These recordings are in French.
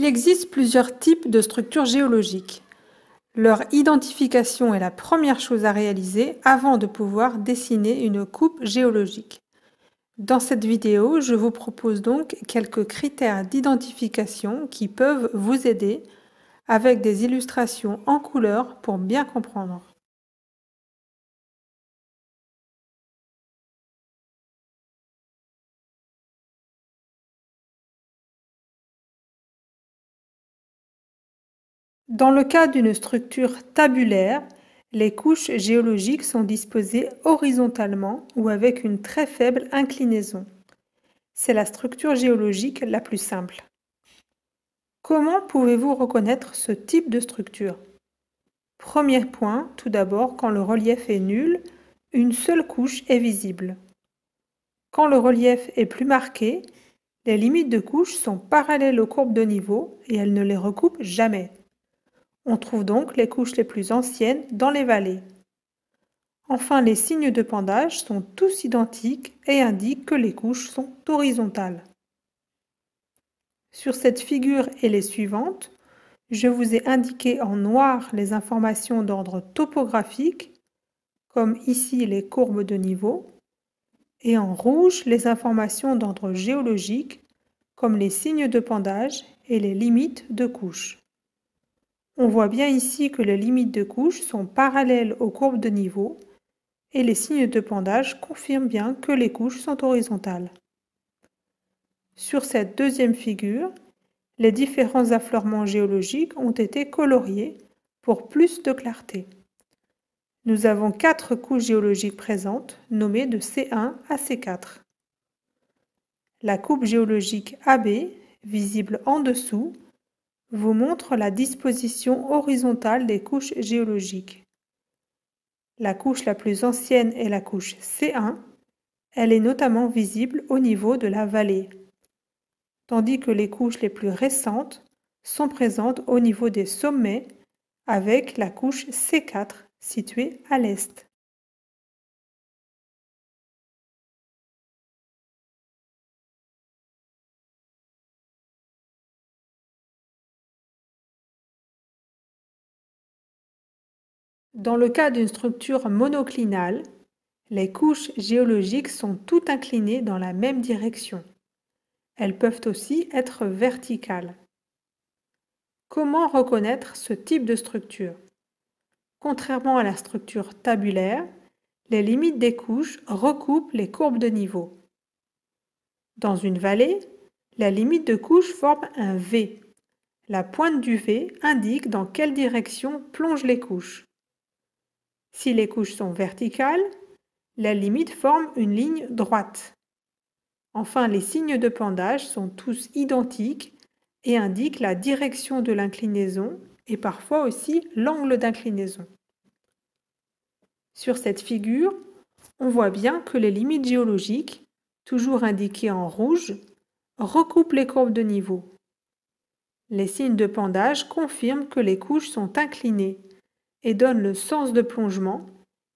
Il existe plusieurs types de structures géologiques. Leur identification est la première chose à réaliser avant de pouvoir dessiner une coupe géologique. Dans cette vidéo, je vous propose donc quelques critères d'identification qui peuvent vous aider avec des illustrations en couleur pour bien comprendre. Dans le cas d'une structure tabulaire, les couches géologiques sont disposées horizontalement ou avec une très faible inclinaison. C'est la structure géologique la plus simple. Comment pouvez-vous reconnaître ce type de structure Premier point, tout d'abord, quand le relief est nul, une seule couche est visible. Quand le relief est plus marqué, les limites de couches sont parallèles aux courbes de niveau et elles ne les recoupent jamais. On trouve donc les couches les plus anciennes dans les vallées. Enfin, les signes de pendage sont tous identiques et indiquent que les couches sont horizontales. Sur cette figure et les suivantes, je vous ai indiqué en noir les informations d'ordre topographique, comme ici les courbes de niveau, et en rouge les informations d'ordre géologique, comme les signes de pendage et les limites de couches. On voit bien ici que les limites de couches sont parallèles aux courbes de niveau et les signes de pendage confirment bien que les couches sont horizontales. Sur cette deuxième figure, les différents affleurements géologiques ont été coloriés pour plus de clarté. Nous avons quatre couches géologiques présentes, nommées de C1 à C4. La coupe géologique AB, visible en dessous, vous montre la disposition horizontale des couches géologiques. La couche la plus ancienne est la couche C1. Elle est notamment visible au niveau de la vallée, tandis que les couches les plus récentes sont présentes au niveau des sommets avec la couche C4 située à l'est. Dans le cas d'une structure monoclinale, les couches géologiques sont toutes inclinées dans la même direction. Elles peuvent aussi être verticales. Comment reconnaître ce type de structure Contrairement à la structure tabulaire, les limites des couches recoupent les courbes de niveau. Dans une vallée, la limite de couche forme un V. La pointe du V indique dans quelle direction plongent les couches. Si les couches sont verticales, la limite forme une ligne droite. Enfin, les signes de pendage sont tous identiques et indiquent la direction de l'inclinaison et parfois aussi l'angle d'inclinaison. Sur cette figure, on voit bien que les limites géologiques, toujours indiquées en rouge, recoupent les courbes de niveau. Les signes de pendage confirment que les couches sont inclinées et donne le sens de plongement,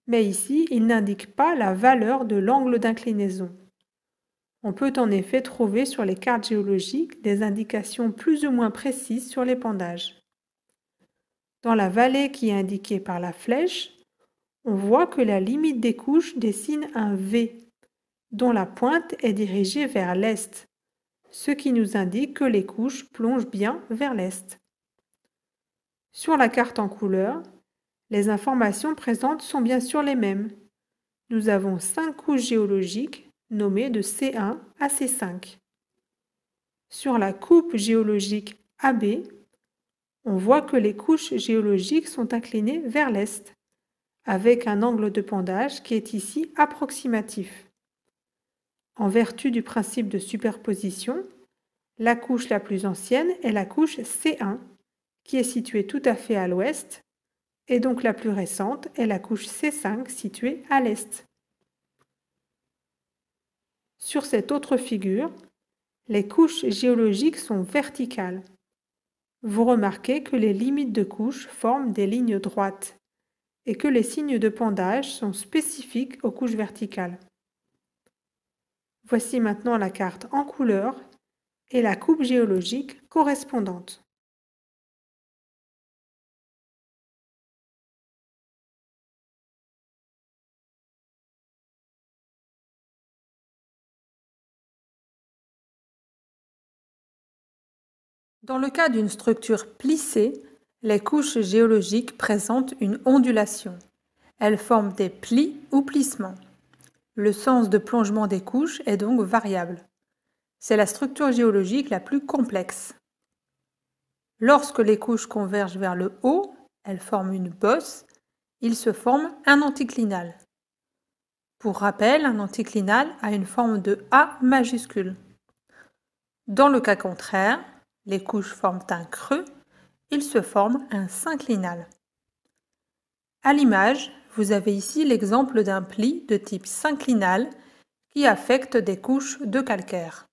mais ici il n'indique pas la valeur de l'angle d'inclinaison. On peut en effet trouver sur les cartes géologiques des indications plus ou moins précises sur l'épandage. Dans la vallée qui est indiquée par la flèche, on voit que la limite des couches dessine un V, dont la pointe est dirigée vers l'est, ce qui nous indique que les couches plongent bien vers l'est. Sur la carte en couleur, les informations présentes sont bien sûr les mêmes. Nous avons cinq couches géologiques nommées de C1 à C5. Sur la coupe géologique AB, on voit que les couches géologiques sont inclinées vers l'est, avec un angle de pendage qui est ici approximatif. En vertu du principe de superposition, la couche la plus ancienne est la couche C1, qui est située tout à fait à l'ouest et donc la plus récente est la couche C5 située à l'est. Sur cette autre figure, les couches géologiques sont verticales. Vous remarquez que les limites de couches forment des lignes droites et que les signes de pendage sont spécifiques aux couches verticales. Voici maintenant la carte en couleur et la coupe géologique correspondante. Dans le cas d'une structure plissée, les couches géologiques présentent une ondulation. Elles forment des plis ou plissements. Le sens de plongement des couches est donc variable. C'est la structure géologique la plus complexe. Lorsque les couches convergent vers le haut, elles forment une bosse, il se forme un anticlinal. Pour rappel, un anticlinal a une forme de A majuscule. Dans le cas contraire, les couches forment un creux, il se forme un synclinal. À l'image, vous avez ici l'exemple d'un pli de type synclinal qui affecte des couches de calcaire.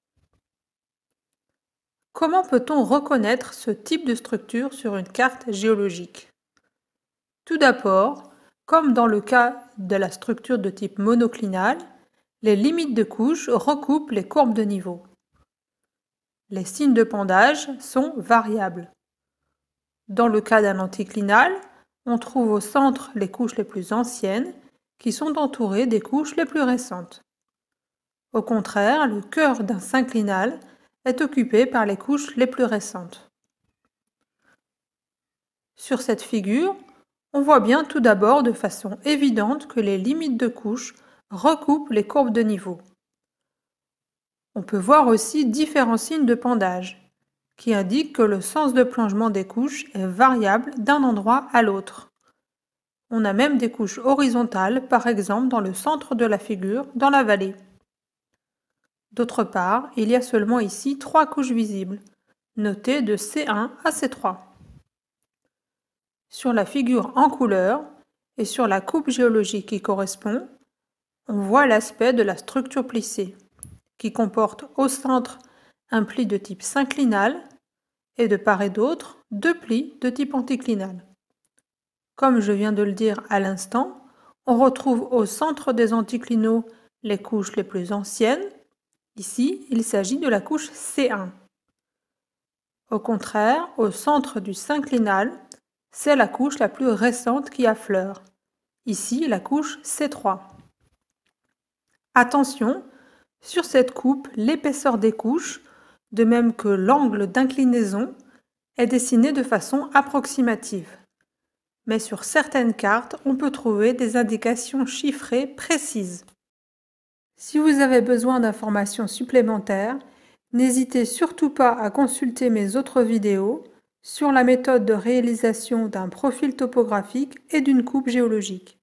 Comment peut-on reconnaître ce type de structure sur une carte géologique Tout d'abord, comme dans le cas de la structure de type monoclinal, les limites de couches recoupent les courbes de niveau. Les signes de pendage sont variables. Dans le cas d'un anticlinal, on trouve au centre les couches les plus anciennes qui sont entourées des couches les plus récentes. Au contraire, le cœur d'un synclinal est occupé par les couches les plus récentes. Sur cette figure, on voit bien tout d'abord de façon évidente que les limites de couches recoupent les courbes de niveau. On peut voir aussi différents signes de pendage, qui indiquent que le sens de plongement des couches est variable d'un endroit à l'autre. On a même des couches horizontales, par exemple dans le centre de la figure, dans la vallée. D'autre part, il y a seulement ici trois couches visibles, notées de C1 à C3. Sur la figure en couleur et sur la coupe géologique qui correspond, on voit l'aspect de la structure plissée qui comporte au centre un pli de type synclinal et de part et d'autre deux plis de type anticlinal. Comme je viens de le dire à l'instant, on retrouve au centre des anticlinaux les couches les plus anciennes. Ici, il s'agit de la couche C1. Au contraire, au centre du synclinal, c'est la couche la plus récente qui affleure. Ici, la couche C3. Attention, sur cette coupe, l'épaisseur des couches, de même que l'angle d'inclinaison, est dessinée de façon approximative. Mais sur certaines cartes, on peut trouver des indications chiffrées précises. Si vous avez besoin d'informations supplémentaires, n'hésitez surtout pas à consulter mes autres vidéos sur la méthode de réalisation d'un profil topographique et d'une coupe géologique.